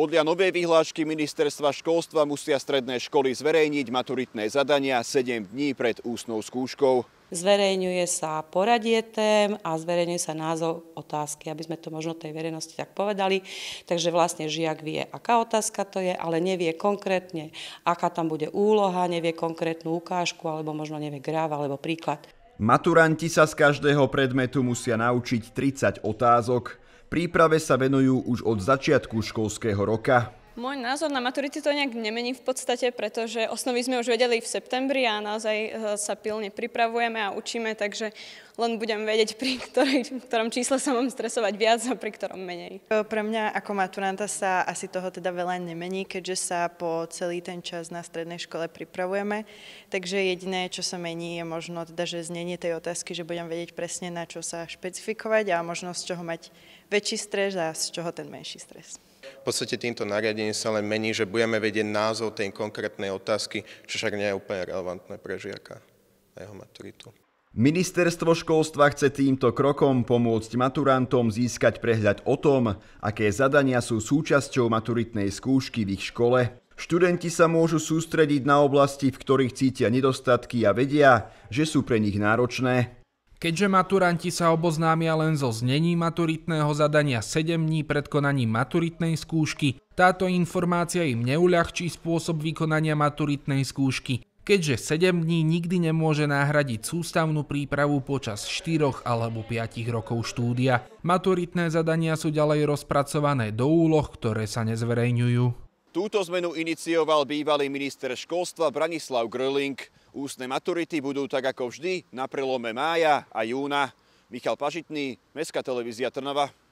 Podľa novej vyhlášky ministerstva školstva musia stredné školy zverejniť maturitné zadania 7 dní pred ústnou skúškou. Zverejňuje sa poradie tém a zverejňuje sa názov otázky, aby sme to možno tej verejnosti tak povedali. Takže vlastne žiak vie, aká otázka to je, ale nevie konkrétne, aká tam bude úloha, nevie konkrétnu ukážku, alebo možno nevie gráva alebo príklad. Maturanti sa z každého predmetu musia naučiť 30 otázok. Príprave sa venujú už od začiatku školského roka. Môj názor na maturity to nejak nemení v podstate, pretože osnovy sme už vedeli v septembri a naozaj e, sa pilne pripravujeme a učíme, takže len budem vedieť, pri ktorom čísle sa mám stresovať viac a pri ktorom menej. E, pre mňa ako maturanta sa asi toho teda veľa nemení, keďže sa po celý ten čas na strednej škole pripravujeme, takže jediné, čo sa mení, je možno teda, že znenie tej otázky, že budem vedieť presne, na čo sa špecifikovať a možno z čoho mať väčší stres a z čoho ten menší stres. V podstate týmto nariadením sa len mení, že budeme vedieť názov tej konkrétnej otázky, čo však nie je úplne relevantné pre žiaka a jeho maturitu. Ministerstvo školstva chce týmto krokom pomôcť maturantom získať prehľad o tom, aké zadania sú súčasťou maturitnej skúšky v ich škole. Študenti sa môžu sústrediť na oblasti, v ktorých cítia nedostatky a vedia, že sú pre nich náročné. Keďže maturanti sa oboznámia len so znením maturitného zadania 7 dní pred konaním maturitnej skúšky, táto informácia im neuľahčí spôsob vykonania maturitnej skúšky, keďže 7 dní nikdy nemôže nahradiť sústavnú prípravu počas 4 alebo 5 rokov štúdia. Maturitné zadania sú ďalej rozpracované do úloh, ktoré sa nezverejňujú. Túto zmenu inicioval bývalý minister školstva Branislav Gröling. Ústne maturity budú tak ako vždy na prelome mája a júna. Michal Pažitný, Mestská televízia Trnava.